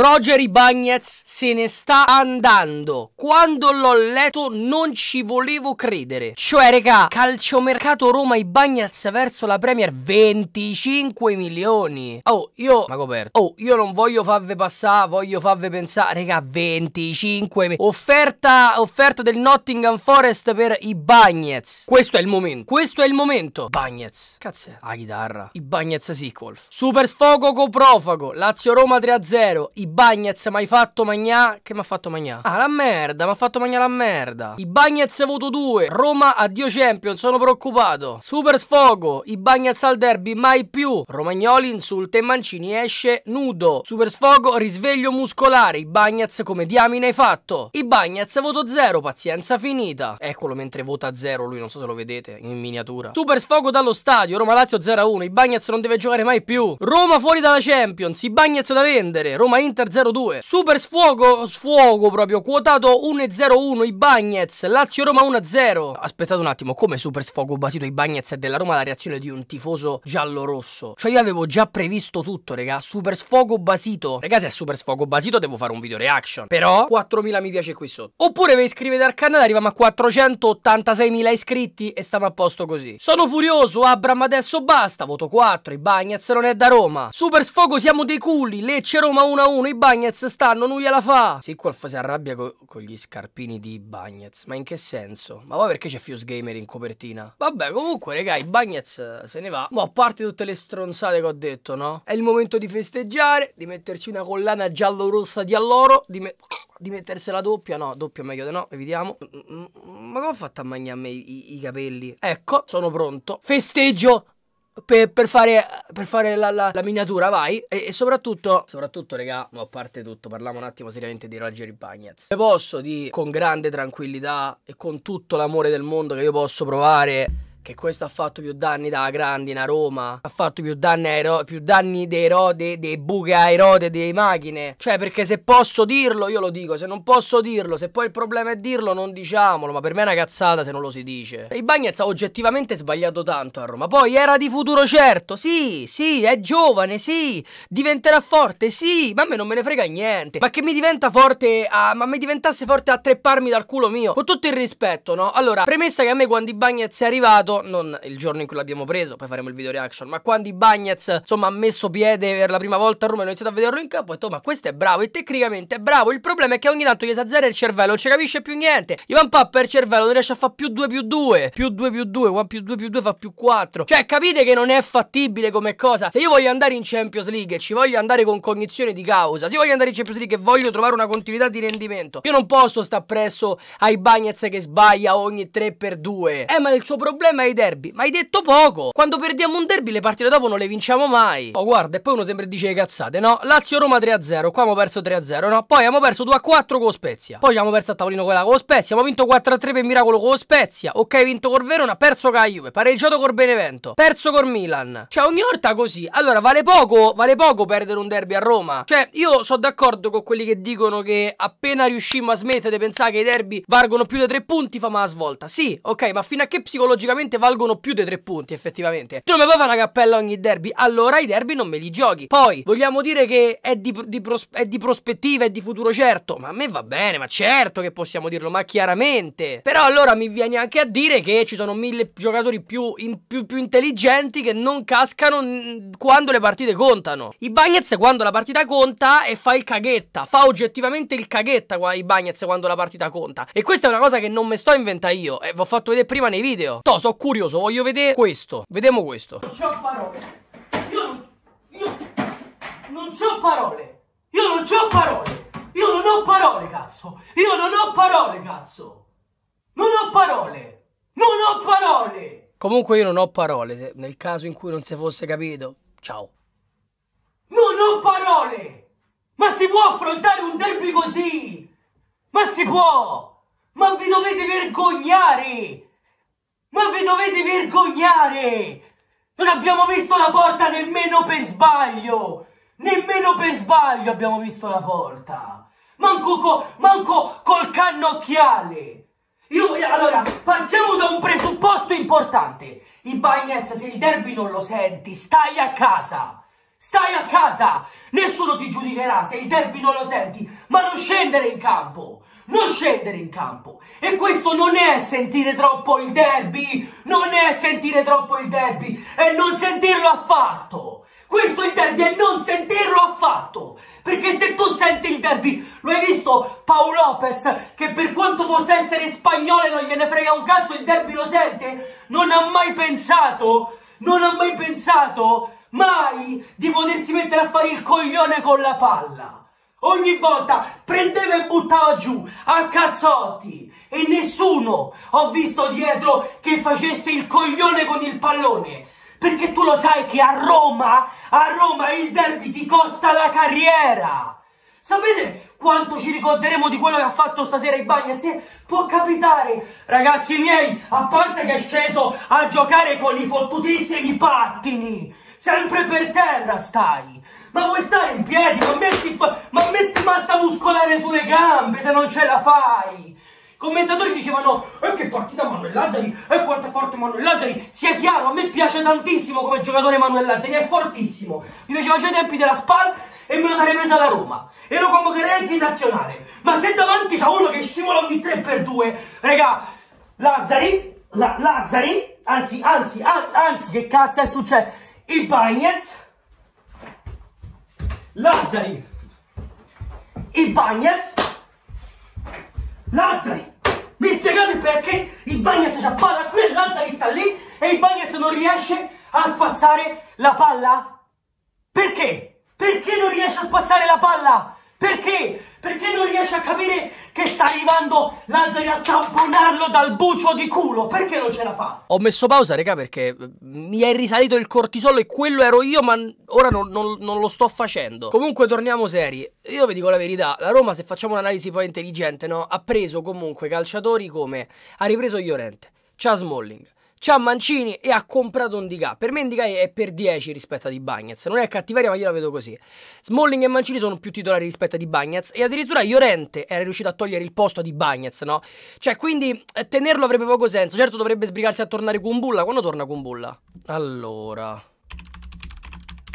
Roger Ibagnez se ne sta andando. Quando l'ho letto non ci volevo credere. Cioè, regà, calciomercato Roma Ibagnez verso la Premier 25 milioni. Oh, io... Ma coperto. Oh, io non voglio farvi passare, voglio farvi pensare. Regà, 25 milioni. Offerta, offerta del Nottingham Forest per Ibagnez. Questo è il momento. Questo è il momento. Bagnez. Cazzo. è? La chitarra. Ibagnez Sequel. Super sfogo coprofago. Lazio Roma 3-0. Ibagnez bagnets mi hai fatto magnà. Che mi ha fatto magnà? Ah, la merda, mi ha fatto magnà la merda. I Bagnez voto 2. Roma addio champion, sono preoccupato. Super sfogo. I bagnets al derby, mai più. Romagnoli insulta e Mancini esce nudo. Super sfogo, risveglio muscolare. I bagnets come diamine hai fatto. I bagnets voto 0, pazienza finita. Eccolo mentre vota 0 lui, non so se lo vedete in miniatura. Super sfogo dallo stadio, Roma Lazio 0-1. I bagnets non deve giocare mai più. Roma fuori dalla Champions, i bagnets da vendere. Roma Inter Inter 0 Super sfogo, sfogo proprio, quotato 1-0-1 i Bagnets, Lazio-Roma 1-0. Aspettate un attimo, come super sfogo basito i Bagnets e della Roma la reazione di un tifoso giallo-rosso? Cioè io avevo già previsto tutto, raga, super sfogo basito. Raga, se è super sfogo basito devo fare un video reaction, però 4.000 mi piace qui sotto. Oppure vi iscrivete al canale, arriviamo a 486.000 iscritti e stiamo a posto così. Sono furioso, Abram adesso basta, voto 4, i Bagnets non è da Roma. Super sfogo siamo dei culli, Lecce Roma 1-1 uno, i Bagnets stanno, non gliela fa. si Sicqualf si arrabbia co con gli scarpini di Bagnets, ma in che senso? Ma poi perché c'è Fuse Gamer in copertina? Vabbè, comunque, raga, i Bagnets eh, se ne va. Ma a parte tutte le stronzate che ho detto, no? È il momento di festeggiare, di metterci una collana giallo-rossa di alloro, di me di mettersela doppia, no, doppia meglio di no, evitiamo. Mm, mm, mm, ma come ho fatto a mangiarmi i, i, capelli? Ecco, sono pronto. Festeggio per, per fare, per fare la, la, la, miniatura, vai. E, e soprattutto, soprattutto, regà, no, a parte tutto, parliamo un attimo seriamente di Roger Bagnets. Le posso di, con grande tranquillità e con tutto l'amore del mondo che io posso provare che questo ha fatto più danni dalla Grandina a Roma, ha fatto più danni, a Ero- più danni dei Erode, dei buche ai Erode, dei macchine. Cioè, perché se posso dirlo, io lo dico, se non posso dirlo, se poi il problema è dirlo, non diciamolo, ma per me è una cazzata se non lo si dice. E Bagnez ha oggettivamente sbagliato tanto a Roma, poi era di futuro certo, sì, sì, è giovane, sì, diventerà forte, sì, ma a me non me ne frega niente, ma che mi diventa forte, a, ma mi diventasse forte a trepparmi dal culo mio, con tutto il rispetto, no? Allora, premessa che a me quando Bagnez è arrivato, non il giorno in cui l'abbiamo preso, poi faremo il video reaction, ma quando i Bagnets insomma, ha messo piede per la prima volta a Roma e ho iniziato a vederlo in campo, ho detto, ma questo è bravo e tecnicamente è bravo, il problema è che ogni tanto gli esagera il cervello, non ci capisce più niente, Ivan Pappa il cervello non riesce a fare più 2 più 2, più 2 più 2, 1 più 2 più 2 fa più 4, cioè capite che non è fattibile come cosa, se io voglio andare in Champions League e ci voglio andare con cognizione di causa, se io voglio andare in Champions League e voglio trovare una continuità di rendimento, io non posso stare presso ai Bagnets che sbaglia ogni 3 per 2, eh ma il suo problema problema dei derby? Ma hai detto poco! Quando perdiamo un derby le partite dopo non le vinciamo mai. Oh, guarda, e poi uno sempre dice le cazzate, no? Lazio-Roma 3-0, qua abbiamo perso 3-0, no? Poi abbiamo perso 2-4 con Spezia. Poi abbiamo perso a tavolino quella con Spezia, abbiamo vinto 4-3 per miracolo con Spezia. Ok, vinto col Verona, perso con pareggiato col Benevento, perso col Milan. Cioè, ogni volta così. Allora, vale poco, vale poco perdere un derby a Roma. Cioè, io sono d'accordo con quelli che dicono che appena riuscimmo a smettere di pensare che i derby valgono più di 3 punti, fa ma la svolta. Sì, ok, ma fino a che psicologicamente probabilmente valgono più dei tre punti effettivamente. Tu non mi puoi fare una cappella ogni derby, allora i derby non me li giochi. Poi vogliamo dire che è di, di, pros è di prospettiva, è di futuro certo, ma a me va bene, ma certo che possiamo dirlo, ma chiaramente. Però allora mi vieni anche a dire che ci sono mille giocatori più, in, più, più intelligenti che non cascano quando le partite contano. I Bagnets quando la partita conta e fa il caghetta, fa oggettivamente il caghetta i Bagnets quando la partita conta. E questa è una cosa che non me sto inventando io, e eh, vi ho fatto vedere prima nei video. To, so curioso, voglio vedere questo. Vediamo questo. Non ho parole. Io non... Io... Non c'ho parole. Io non c'ho parole. Io non ho parole, cazzo. Io non ho parole, cazzo. Non ho parole. Non ho parole. Comunque io non ho parole, nel caso in cui non si fosse capito. Ciao. Non ho parole. Ma si può affrontare un derby così? Ma si può! Ma vi dovete vergognare! Ma vi dovete vergognare! Non abbiamo visto la porta nemmeno per sbaglio! Nemmeno per sbaglio abbiamo visto la porta! Manco, co, manco col cannocchiale! Io, allora, partiamo da un presupposto importante. I Bagnets, se il derby non lo senti, stai a casa! Stai a casa! Nessuno ti giudicherà se il derby non lo senti, ma non scendere in campo! non scendere in campo. E questo non è sentire troppo il derby, non è sentire troppo il derby è non sentirlo affatto. Questo è il derby è non sentirlo affatto. Perché se tu senti il derby, lo hai visto Paolo Lopez che per quanto possa essere spagnolo e non gliene frega un cazzo, il derby lo sente? Non ha mai pensato, non ha mai pensato mai di potersi mettere a fare il coglione con la palla ogni volta prendeva e buttava giù a cazzotti e nessuno ho visto dietro che facesse il coglione con il pallone perché tu lo sai che a Roma a Roma il derby ti costa la carriera sapete quanto ci ricorderemo di quello che ha fatto stasera i Bagnets sì, eh, può capitare ragazzi miei a parte che è sceso a giocare con i fottutissimi pattini sempre per terra stai ma vuoi stare in piedi? Ma metti, ma metti massa muscolare sulle gambe se non ce la fai! Commentatori dicevano, e eh, che partita Manuel Lazzari, e eh, quanto è forte Manuel Lazzari, sia chiaro, a me piace tantissimo come giocatore Manuel Lazzari, è fortissimo, mi piaceva già ai tempi della SPAL e me lo sarei preso alla Roma, e lo convocherei anche in nazionale, ma se davanti c'è uno che scivola ogni 3x2, raga, Lazzari, la, Lazzari, anzi, anzi, an, anzi, che cazzo è successo, il Bagnez, Lazzari, i Bagnets, Lazzari, mi spiegate perché il Bagnets c'ha palla qui e Lazzari sta lì e il Bagnets non riesce a spazzare la palla? Perché? Perché non riesce a spazzare la palla? Perché? perché non riesce a capire che sta arrivando Lazzari a tamponarlo dal bucio di culo, perché non ce la fa? Ho messo pausa, raga, perché eh, mi è risalito il cortisolo e quello ero io, ma ora non, non, non lo sto facendo. Comunque torniamo seri, io vi dico la verità, la Roma se facciamo un'analisi poi intelligente, no, ha preso comunque calciatori come ha ripreso Iorente, c'ha Smalling, c'ha Mancini e ha comprato Ondigà. Per me Ondigà è per 10 rispetto a Di Bagnets. Non è cattiveria, ma io la vedo così. Smalling e Mancini sono più titolari rispetto a Di Bagnets. E addirittura Iorente era riuscito a togliere il posto a Di Bagnets, no? Cioè, quindi eh, tenerlo avrebbe poco senso. Certo, dovrebbe sbrigarsi a tornare Gumbulla. Quando torna Gumbulla? Allora.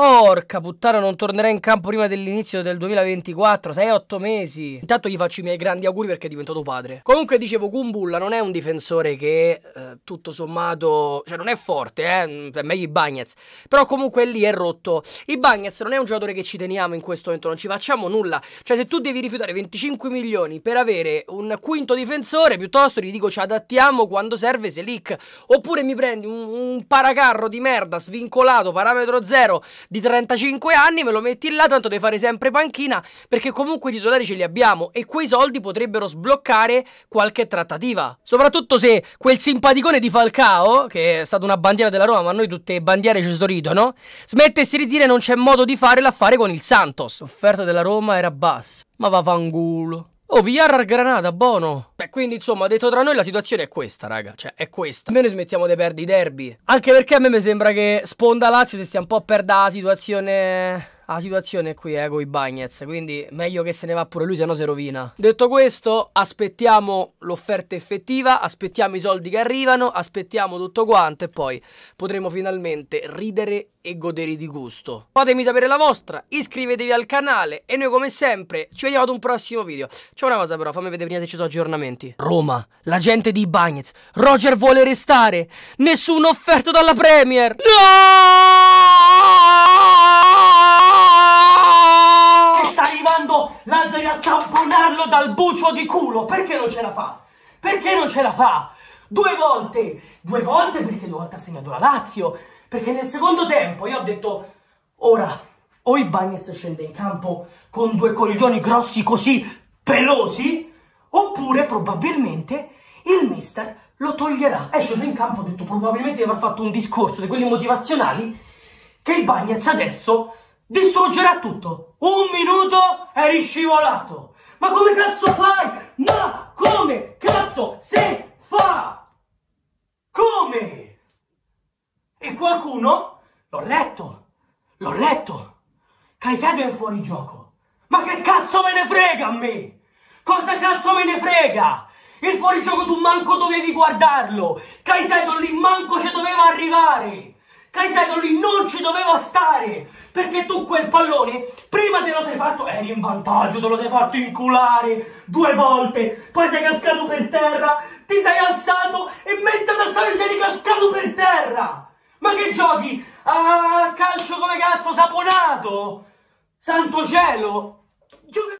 Porca puttana, non tornerà in campo prima dell'inizio del 2024. 6-8 mesi. Intanto gli faccio i miei grandi auguri perché è diventato padre. Comunque dicevo, Kumbulla non è un difensore che eh, tutto sommato. Cioè, non è forte, eh. Mm, per me i Bagnets. Però comunque lì è rotto. I Bagnets non è un giocatore che ci teniamo in questo momento, non ci facciamo nulla. Cioè, se tu devi rifiutare 25 milioni per avere un quinto difensore, piuttosto gli dico ci adattiamo quando serve Selic. Oppure mi prendi un, un paracarro di merda svincolato, parametro zero di 35 anni, me lo metti là, tanto devi fare sempre panchina, perché comunque i titolari ce li abbiamo e quei soldi potrebbero sbloccare qualche trattativa. Soprattutto se quel simpaticone di Falcao, che è stata una bandiera della Roma, ma noi tutte bandiere ci storidono, si ritira e non c'è modo di fare l'affare con il Santos. L'offerta della Roma era bassa, ma va fangulo. Oh, Villar Granada, buono. Beh, quindi insomma, detto tra noi la situazione è questa, raga. Cioè, è questa. Almeno smettiamo di perdere i derby. Anche perché a me mi sembra che Sponda Lazio si stia un po' perdendo la situazione la situazione è qui eh, con i Bagnets, quindi meglio che se ne va pure lui, se no si rovina. Detto questo, aspettiamo l'offerta effettiva, aspettiamo i soldi che arrivano, aspettiamo tutto quanto e poi potremo finalmente ridere e godere di gusto. Fatemi sapere la vostra, iscrivetevi al canale e noi come sempre ci vediamo ad un prossimo video. C'è una cosa però, fammi vedere prima se ci sono aggiornamenti. Roma, la gente di Bagnets, Roger vuole restare, nessuno offerto dalla Premier! No! Lazio, a tamponarlo dal bucio di culo. Perché non ce la fa? Perché non ce la fa? Due volte, due volte perché due volte ha segnato la Lazio. Perché nel secondo tempo io ho detto, ora, o il Bagnez scende in campo con due coglioni grossi così, pelosi, oppure probabilmente il mister lo toglierà. E scende in campo, ho detto probabilmente di aver fatto un discorso di quelli motivazionali che il Bagnez adesso Distruggerà tutto. Un minuto eri scivolato. Ma come cazzo fai? Ma come cazzo si fa? Come? E qualcuno, l'ho letto, l'ho letto, Caicedo è fuori gioco. Ma che cazzo me ne frega a me? Cosa cazzo me ne frega? Il fuorigioco tu manco dovevi guardarlo. Caicedo lì manco ci doveva arrivare. Caicedo lì non ci doveva stare, perché tu quel pallone, prima te lo sei fatto, eri in vantaggio, te lo sei fatto inculare due volte, poi sei cascato per terra, ti sei alzato e mentre ti alzavi sei ricascato per terra! Ma che giochi? A ah, calcio come cazzo saponato? Santo cielo! Gioca